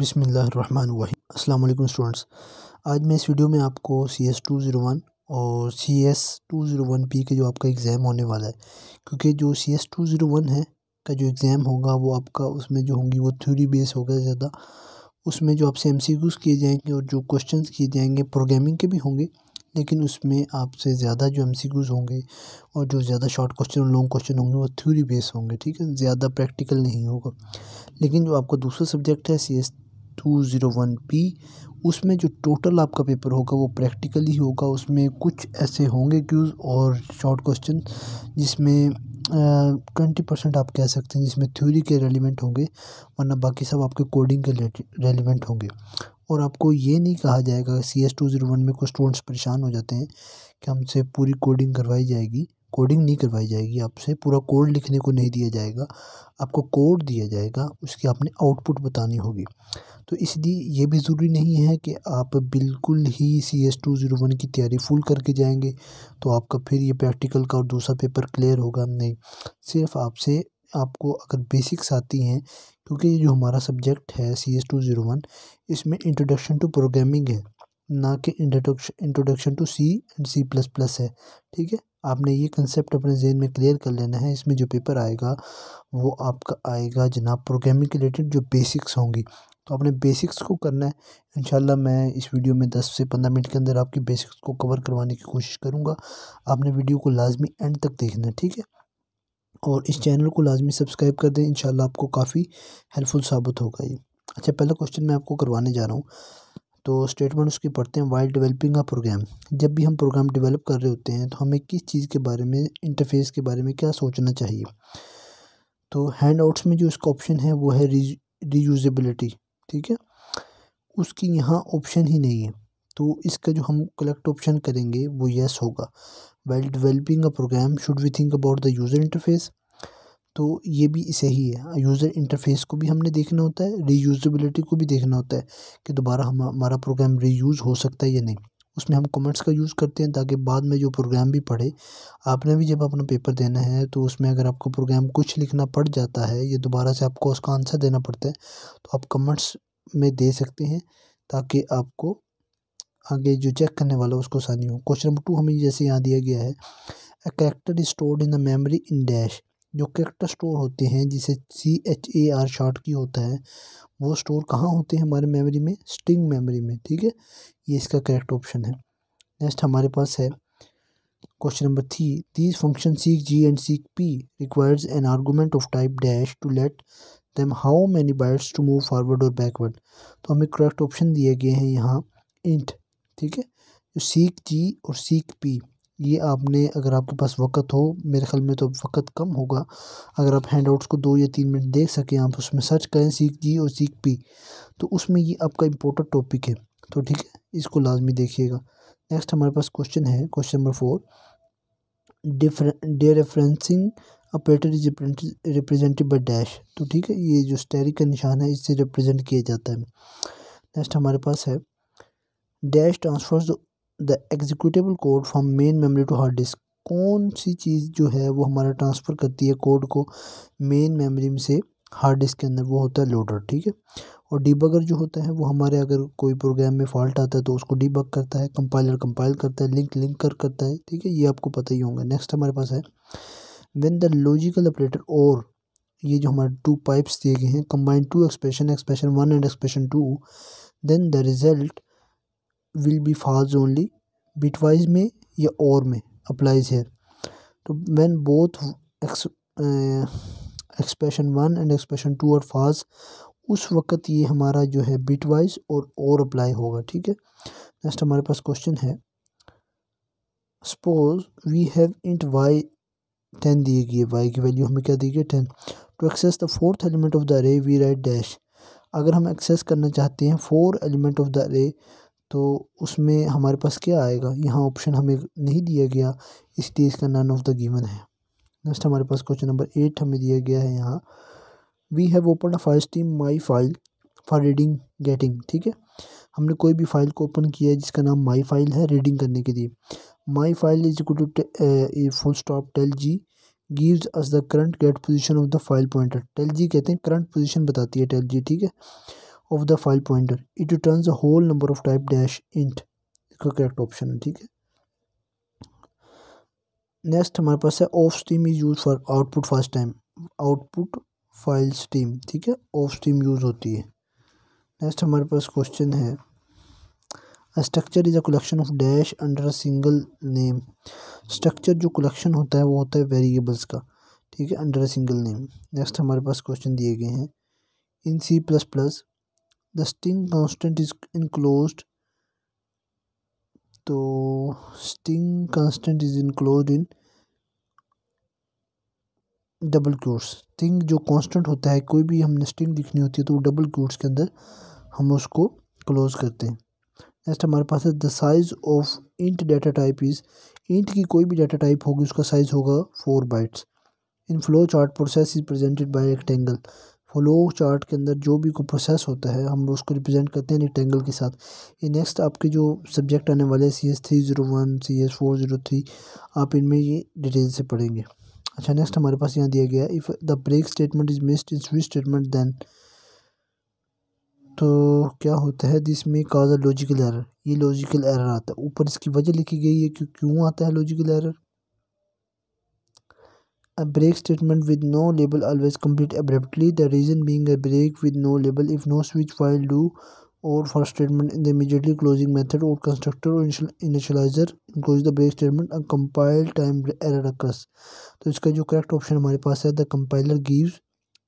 बिसमीम अल्लाम स्टूडेंट्स आज मैं इस वीडियो में आपको C S two zero one और C S two zero one P का जो आपका एग्ज़ाम होने वाला है क्योंकि जो C S two zero one है का जो एग्ज़ाम होगा वो आपका उसमें जो होंगी वो थ्योरी बेस होगा ज़्यादा उसमें जो आपसे एम सी क्यूज़ किए जाएंगे और जो क्वेश्चन किए जाएंगे प्रोग्रामिंग के भी होंगे लेकिन उसमें आपसे ज़्यादा जो एम होंगे और जो ज़्यादा शॉर्ट क्वेश्चन लॉन्ग क्वेश्चन होंगे वो थ्योरी बेस होंगे ठीक है ज़्यादा प्रैक्टिकल नहीं होगा लेकिन जो आपका दूसरा सब्जेक्ट है C S two zero one P उसमें जो टोटल आपका पेपर होगा वो प्रैक्टिकल ही होगा उसमें कुछ ऐसे होंगे क्यूज और शॉर्ट क्वेश्चन जिसमें ट्वेंटी परसेंट आप कह सकते हैं जिसमें थ्योरी के रेलिवेंट होंगे वरना बाकी सब आपके कोडिंग के रेलिवेंट होंगे और आपको ये नहीं कहा जाएगा C S two zero one में कुछ स्टूडेंट्स परेशान हो जाते हैं कि हमसे पूरी कोडिंग करवाई जाएगी कोडिंग नहीं करवाई जाएगी आपसे पूरा कोड लिखने को नहीं दिया जाएगा आपको कोड दिया जाएगा उसकी आपने आउटपुट बतानी होगी तो इसलिए ये भी ज़रूरी नहीं है कि आप बिल्कुल ही C S two zero one की तैयारी फुल करके जाएंगे तो आपका फिर ये प्रैक्टिकल का और दूसरा पेपर क्लियर होगा नहीं सिर्फ आपसे आपको अगर बेसिक्स आती हैं क्योंकि ये जो हमारा सब्जेक्ट है C S two zero one इसमें इंट्रोडक्शन टू प्रोग्रामिंग है ना कि introduction to C and C plus plus है ठीक है आपने ये कंसेप्ट अपने जहन में क्लियर कर लेना है इसमें जो पेपर आएगा वो आपका आएगा जनाब प्रोग्रामिंग के रिलेटेड जो बेसिक्स होंगी तो आपने बेसिक्स को करना है इंशाल्लाह मैं इस वीडियो में 10 से 15 मिनट के अंदर आपकी बेसिक्स को कवर करवाने की कोशिश करूँगा आपने वीडियो को लाजमी एंड तक देखना है ठीक है और इस चैनल को लाजमी सब्सक्राइब कर दें इन आपको काफ़ी हेल्पफुल साबित होगा ये अच्छा पहला क्वेश्चन मैं आपको करवाने जा रहा हूँ तो स्टेटमेंट उसकी पढ़ते हैं वाइल्ड डेवलपिंग अ प्रोग्राम जब भी हम प्रोग्राम डेवलप कर रहे होते हैं तो हमें किस चीज़ के बारे में इंटरफेस के बारे में क्या सोचना चाहिए तो हैंड आउट्स में जो इसका ऑप्शन है वो है री रीयूजेबिलिटी ठीक है उसकी यहाँ ऑप्शन ही नहीं है तो इसका जो हम कलेक्ट ऑप्शन करेंगे वो येस होगा well developing a program should we think about the user interface तो ये भी इसे ही है यूज़र इंटरफेस को भी हमने देखना होता है रीयूजबिलिटी को भी देखना होता है कि दोबारा हम हमारा प्रोग्राम रीयूज़ हो सकता है या नहीं उसमें हम कमेंट्स का यूज़ करते हैं ताकि बाद में जो प्रोग्राम भी पढ़े आपने भी जब अपना पेपर देना है तो उसमें अगर आपको प्रोग्राम कुछ लिखना पड़ जाता है या दोबारा से आपको उसका आंसर देना पड़ता है तो आप कमेंट्स में दे सकते हैं ताकि आपको आगे जो चेक करने वाला है उसको आसानी हो क्वेश्चन नंबर टू हमें जैसे यहाँ दिया गया है a character is stored in the memory in dash जो करेक्टर स्टोर होते हैं जिसे C H A R short की होता है वो स्टोर कहाँ होते हैं हमारे मेमोरी में स्ट्रिंग मेमोरी में ठीक है ये इसका करेक्ट ऑप्शन है नेक्स्ट हमारे पास है question number three these function seekg and seekp requires an argument of type dash to let them how many bytes to move forward और बैकवर्ड तो हमें करेक्ट ऑप्शन दिए गए हैं यहाँ इंट ठीक है सीख जी और सीख पी ये आपने अगर आपके पास वक्त हो मेरे ख्याल में तो वक्त कम होगा अगर आप हैंड आउट्स को दो या तीन मिनट देख सकें आप उसमें सर्च करें सीख जी और सीख पी तो उसमें ये आपका इम्पोर्टेंट टॉपिक है तो ठीक है इसको लाजमी देखिएगा नेक्स्ट हमारे पास क्वेश्चन है question number four dereferencing operator is represented by dash तो ठीक है ये जो स्टेरिक का निशान है इससे रिप्रेजेंट किया जाता है नेक्स्ट हमारे पास है dash transfers the executable code from main memory to hard disk कौन सी चीज़ जो है वो हमारा ट्रांसफ़र करती है कोड को मेन मेमोरी से हार्ड डिस्क के अंदर वो होता है लोडर ठीक है और डीबगर जो होता है वो हमारे अगर कोई प्रोग्राम में फॉल्ट आता है तो उसको डीबग करता है कंपाइलर कंपाइल करता है लिंक लिंक कर करता है ठीक है ये आपको पता ही होंगे नेक्स्ट हमारे पास है वेन द लॉजिकल ऑपरेटर और ये जो हमारे टू पाइप्स दिए गए हैं combined two expression expression one and expression two then the result will be fast only bitwise में या और में अप्लाइज हेयर तो when both expression one and expression two और फास्ट उस वक्त ये हमारा जो है बिट वाइज और और अप्लाई होगा ठीक है नेक्स्ट हमारे पास क्वेश्चन है suppose we have int Y ten दिए गए वाई की वैल्यू हमें क्या दी गई ten to access the fourth element of the array we write dash अगर हम एक्सेस करना चाहते हैं फोर एलिमेंट ऑफ द रे तो उसमें हमारे पास क्या आएगा यहाँ ऑप्शन हमें नहीं दिया गया इसलिए इसका नन ऑफ द गिवन है नेक्स्ट हमारे पास क्वेश्चन नंबर एट हमें दिया गया है यहाँ we have open a file stream my file for reading getting ठीक है हमने कोई भी फाइल को ओपन किया है जिसका नाम माई फाइल है रीडिंग करने के लिए my file is to full stop tellg gives us the current get position of the file pointer tellg कहते हैं करंट पोजिशन बताती है टेल जी ठीक है of the file pointer it return the whole number of type dash int इसका correct option है ठीक है नेक्स्ट हमारे पास है ofstream is use for output first time output file stream ठीक है ऑफ स्टीम यूज होती है नेक्स्ट हमारे पास क्वेश्चन है structure is a collection of dash under a single name structure जो कलेक्शन होता है वो होता है वेरिएबल्स का ठीक है under a single name next हमारे पास क्वेश्चन दिए गए हैं in C plus plus the string constant is enclose तो string constant is enclosed in double quotes string जो constant होता है कोई भी हमने स्टिंग लिखनी होती है तो वो डबल क्यूट्स के अंदर हम उसको क्लोज करते हैं नेक्स्ट हमारे पास है the size of int data type is int की कोई भी डाटा टाइप होगी उसका साइज़ होगा four bytes in flow chart process is presented by rectangle flow chart के अंदर जो भी को प्रोसेस होता है हम उसको रिप्रेजेंट करते हैं रेक्टेंगल के साथ ये नेक्स्ट आपके जो सब्जेक्ट आने वाले C S three zero one C S four zero three आप इनमें ये डिटेल से पढ़ेंगे अच्छा नेक्स्ट हमारे पास यहाँ दिया गया if the break statement is missed in switch statement then तो क्या होता है जिसमें काज लॉजिकल एरर ये लॉजिकल एरर आता है ऊपर इसकी वजह लिखी गई है कि क्यों आता है logical error A break statement with no label always complete abruptly, the reason being a break with no label if no switch while do or for statement in the immediately closing method or constructor or initializer includes the break statement a compile time error occurs तो इसका जो correct option हमारे पास है the compiler gives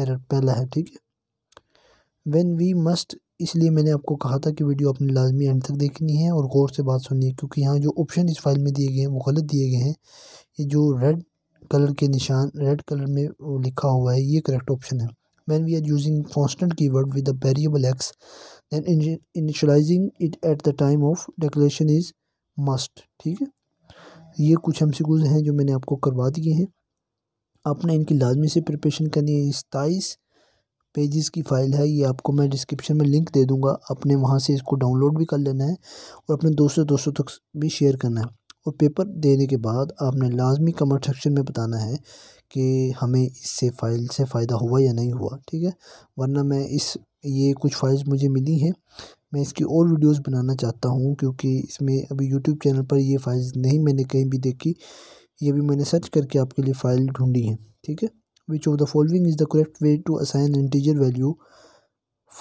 error पहला है ठीक है When we must इसलिए मैंने आपको कहा था कि वीडियो आपने लाजमी एंड तक देखनी है और गौर से बात सुननी है क्योंकि यहाँ जो ऑप्शन इस फाइल में दिए गए हैं वो गलत दिए गए हैं ये जो रेड कलर के निशान रेड कलर में लिखा हुआ है ये करेक्ट ऑप्शन है when we are using constant keyword with variable X then initializing it at the time of decoration is must ठीक है ये कुछ हम सिकूज हैं जो मैंने आपको करवा दिए हैं आपने इनकी लाजमी से प्रिपरेशन करनी है सताईस पेजेस की फ़ाइल है ये आपको मैं डिस्क्रिप्शन में लिंक दे दूंगा आपने वहाँ से इसको डाउनलोड भी कर लेना है और अपने दोस्तों दोस्तों तक भी शेयर करना है और पेपर देने के बाद आपने लाजमी कमेंट सेक्शन में बताना है कि हमें इससे फ़ाइल से फ़ायदा हुआ या नहीं हुआ ठीक है वरना मैं इस ये कुछ फ़ाइल्स मुझे मिली हैं मैं इसकी और वीडियोस बनाना चाहता हूँ क्योंकि इसमें अभी यूट्यूब चैनल पर ये फाइल्स नहीं मैंने कहीं भी देखी ये भी मैंने सर्च करके आपके लिए फ़ाइल ढूंढी है ठीक है which of the following is the correct way to assign integer value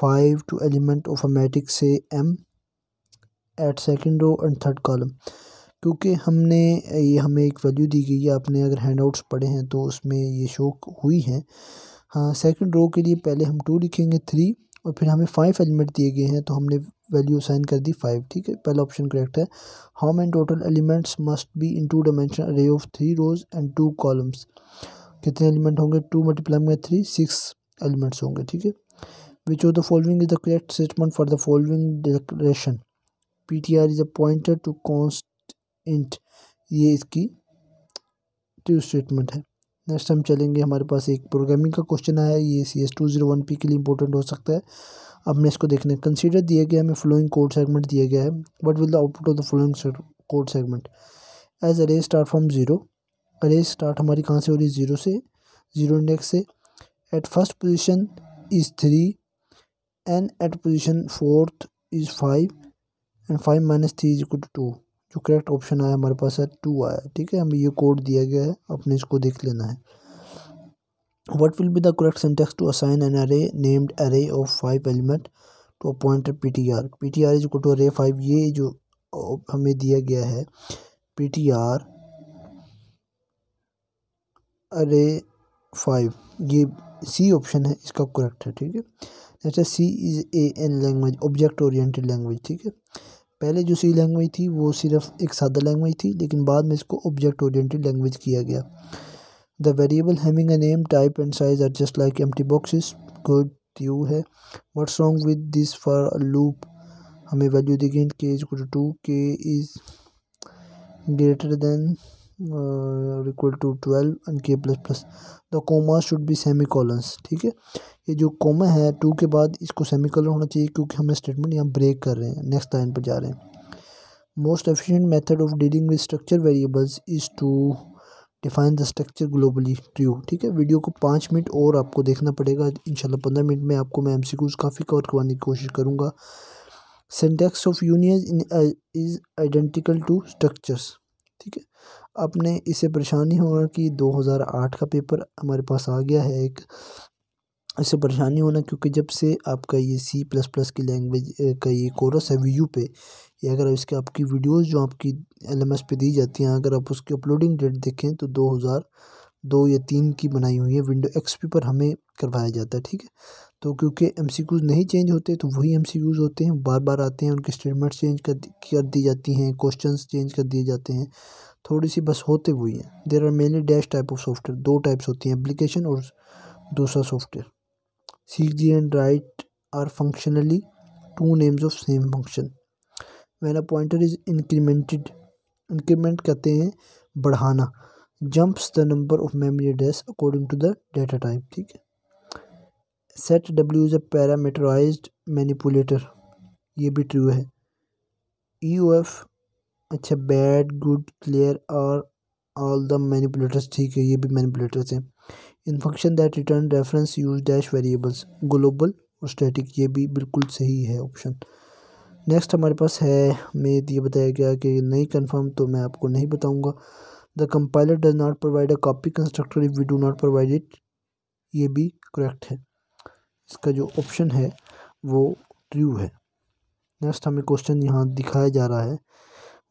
five to element of a matrix से M at second row and third column क्योंकि हमने ये हमें एक वैल्यू दी गई है आपने अगर हैंड आउट्स पढ़े हैं तो उसमें ये शो हुई है हाँ सेकंड रो के लिए पहले हम टू लिखेंगे थ्री और फिर हमें फाइव एलिमेंट दिए गए हैं तो हमने वैल्यू साइन कर दी फाइव ठीक है पहला ऑप्शन करेक्ट है how many total elements must be in two dimension array of three rows and two columns कितने एलिमेंट होंगे टू मल्टीप्लाई में थ्री सिक्स एलिमेंट्स होंगे ठीक है which of the following is the correct statement for the following decoration P T R is a pointer to const int ये इसकी true statement है नेक्स्ट हम चलेंगे हमारे पास एक प्रोग्रामिंग का क्वेश्चन आया है ये C S two zero one P के लिए इंपॉर्टेंट हो सकता है अब मैं इसको देखने कंसीडर दिया गया हमें फ्लोइंग कोड सेगमेंट दिया गया है what will the output of the following code segment as array start from zero array start हमारी कहाँ से हो रही है ज़ीरो से ज़ीरो इंडेक्स से at first position is three and at position fourth is five and five minus three is equal to two जो correct option आया हमारे पास है टू आया ठीक है हमें ये कोड दिया गया है अपने इसको देख लेना है what will be the correct syntax to assign an array named array of five element to a pointer ptr ptr is equal to array five ये जो हमें दिया गया है P T R array five ये सी ऑप्शन है इसका correct है ठीक है नेक्स्ट है C is a an language object oriented language ठीक है पहले जो सी लैंग्वेज थी वो सिर्फ एक सादा लैंग्वेज थी लेकिन बाद में इसको ऑब्जेक्ट ओरिएंटेड लैंग्वेज किया गया the variable having a name type and size are just like empty boxes good you है what song with this for loop हमें वैल्यू देखें K is two K is greater than equal to twelve and K plus plus the comma should be semicolons ठीक है ये जो coma है to के बाद इसको सेमी कॉलन होना चाहिए क्योंकि हमें स्टेटमेंट यहाँ ब्रेक कर रहे हैं नेक्स्ट लाइन पर जा रहे हैं most efficient method of dealing with structure variables is to define the structure globally true ठीक है वीडियो को पाँच मिनट और आपको देखना पड़ेगा इंशाल्लाह पंद्रह मिनट में आपको मैं एम सी क्यूज़ काफ़ी कवर करवाने की कोशिश करूँगा syntax of in is identical to structures अपने इसे परेशानी होना कि 2008 का पेपर हमारे पास आ गया है एक इसे परेशानी होना क्योंकि जब से आपका ये सी प्लस प्लस की लैंग्वेज का ये कोरस है वी पे ये अगर इसके आपकी वीडियोस जो आपकी एलएमएस पे दी जाती हैं अगर आप उसकी अपलोडिंग डेट देखें तो 2000 दो या तीन की बनाई हुई है विंडो एक्सपी पर हमें करवाया जाता है ठीक है तो क्योंकि एम नहीं चेंज होते तो वही एम होते हैं बार बार आते हैं उनके स्टेटमेंट चेंज कर कर दी जाती हैं क्वेश्चन चेंज कर दिए जाते हैं थोड़ी सी बस होते हुई हैं there are many dash type of software दो टाइप्स होती हैं एप्लीकेशन और दूसरा software C G and write are functionally two names of same function when a pointer is incremented increment कहते हैं बढ़ाना jumps the number of memory address according to the data type ठीक है set डब्ल्यू is a parameterize manipulator ये भी true है E O F अच्छा बैड गुड क्लियर और ऑल द मैनिपुलेटर्स ठीक है ये भी मैनिपुलेटर्स हैं in function that return reference use dash variables global और स्टैटिक ये भी बिल्कुल सही है ऑप्शन नेक्स्ट हमारे पास है हमें ये बताया गया कि नहीं कंफर्म तो मैं आपको नहीं बताऊंगा the compiler does not provide a copy constructor if we do not provide it ये भी करेक्ट है इसका जो ऑप्शन है वो ट्रू है नेक्स्ट हमें क्वेश्चन यहाँ दिखाया जा रहा है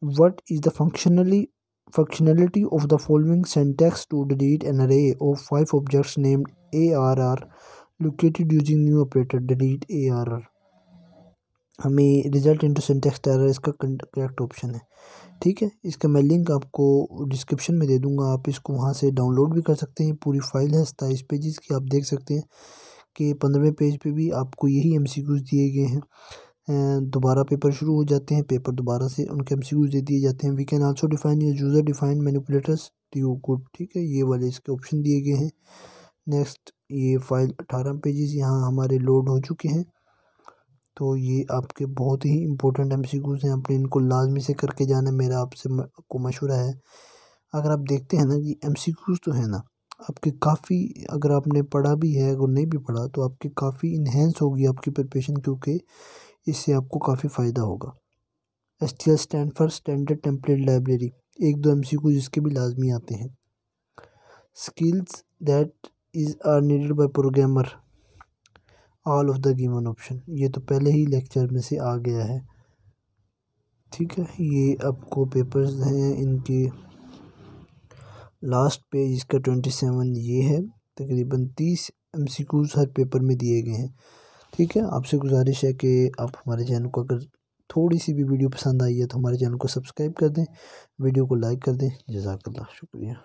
What is the functionally functionality of the following syntax to delete an array of five objects named arr located using new operator delete arr हमें रिजल्ट इंटू सिंटेक्स टेरर इसका correct option है ठीक है इसका मैं लिंक आपको description में दे दूंगा आप इसको वहाँ से डाउनलोड भी कर सकते हैं पूरी फाइल है सताईस पेजेस की आप देख सकते हैं कि पंद्रहवें पेज पे भी आपको यही एमसीक्यूज दिए गए हैं दोबारा पेपर शुरू हो जाते हैं पेपर दोबारा से उनके एम दे दिए जाते हैं we can also define your user define manipulators you good ठीक है ये वाले इसके ऑप्शन दिए गए हैं नेक्स्ट ये फाइल अठारह पेजेस यहाँ हमारे लोड हो चुके हैं तो ये आपके बहुत ही इंपॉर्टेंट एम हैं आपने इनको लाजमी से करके जाना मेरा आपसे को मशूरा है अगर आप देखते हैं ना ये एम तो है ना आपके काफ़ी अगर आपने पढ़ा भी है अगर नहीं भी पढ़ा तो आपके काफ़ी इन्हेंस होगी आपकी प्रिपरेशन क्योंकि इससे आपको काफ़ी फ़ायदा होगा S T L stand for standard template library एक दो एम सी क्यू जिसके भी लाजमी आते हैं skills that is are needed by programmer all of the given option ये तो पहले ही लेक्चर में से आ गया है ठीक है ये आपको पेपर्स हैं इनके लास्ट पेज इसका ट्वेंटी सेवन ये है तकरीबन तीस एम सी क्यूज़ हर पेपर में दिए गए हैं ठीक है आपसे गुजारिश है कि आप हमारे चैनल को अगर थोड़ी सी भी वीडियो पसंद आई है तो हमारे चैनल को सब्सक्राइब कर दें वीडियो को लाइक कर दें जजाकल्ला शुक्रिया